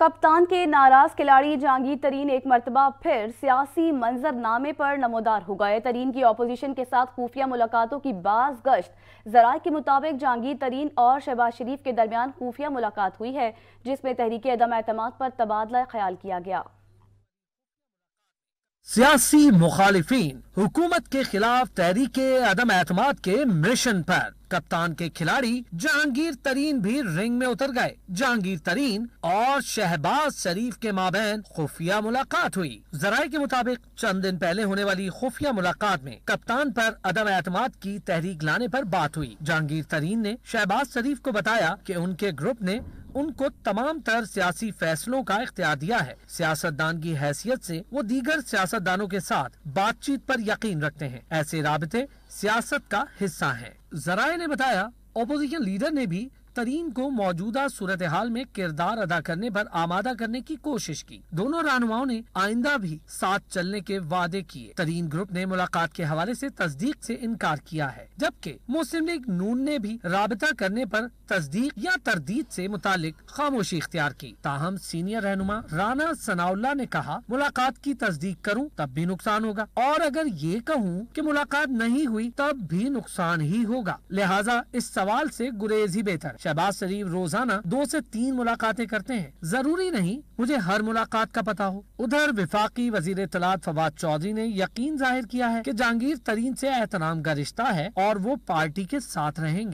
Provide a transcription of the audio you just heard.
कप्तान के नाराज खिलाड़ी जहांगीर तरीन एक मरतबा फिर सियासी मंजरनामे पर नमोदार हो गए तरीन की अपोजिशन के साथ खुफिया मुलाकातों की बाज गश्त जरा के मुताबिक जहांगीर तरीन और शहबाज शरीफ के दरमियान खुफिया मुलाकात हुई है जिसमें तहरीक अदम अहतम पर तबादला ख्याल किया गया सियासी मुखालिफिन हुकूमत के खिलाफ तहरीक अदम एतम के मिशन पर कप्तान के खिलाड़ी जहांगीर तरीन भी रिंग में उतर गए जहांगीर तरीन और शहबाज शरीफ के माबेन खुफिया मुलाकात हुई जराये के मुताबिक चंद दिन पहले होने वाली खुफिया मुलाकात में कप्तान पर अदम एतम की तहरीक लाने पर बात हुई जहांगीर तरीन ने शहबाज शरीफ को बताया कि उनके ग्रुप ने उनको तमाम तरह सियासी फैसलों का इख्तियार दिया है सियासतदान की हैसियत से वो दीगर सियासतदानों के साथ बातचीत पर यकीन रखते हैं ऐसे रबते सियासत का हिस्सा है जराये ने बताया ओपोजिशन लीडर ने भी तरीन को मौजूदा सूरत हाल में किरदार अदा करने पर आमादा करने की कोशिश की दोनों रहनुमाओं ने आइंदा भी साथ चलने के वादे किए तरीन ग्रुप ने मुलाकात के हवाले से तस्दीक से इनकार किया है जबकि मुस्लिम लीग नून ने भी रबता करने पर तस्दीक या तरदीद से मुतालिक खामोशी इख्तियार की ताहम सीनियर रहनुमा राना सनाउल्ला ने कहा मुलाकात की तस्दीक करूँ तब भी नुकसान होगा और अगर ये कहूँ की मुलाकात नहीं हुई तब भी नुकसान ही होगा लिहाजा इस सवाल ऐसी गुरेज ही बेहतर शहबाज शरीफ रोजाना दो से तीन मुलाकातें करते हैं जरूरी नहीं मुझे हर मुलाकात का पता हो उधर विफाकी वजीर तलाद फवाद चौधरी ने यकीन जाहिर किया है की जहांगीर तरीन ऐसी एहतराम का रिश्ता है और वो पार्टी के साथ रहेंगे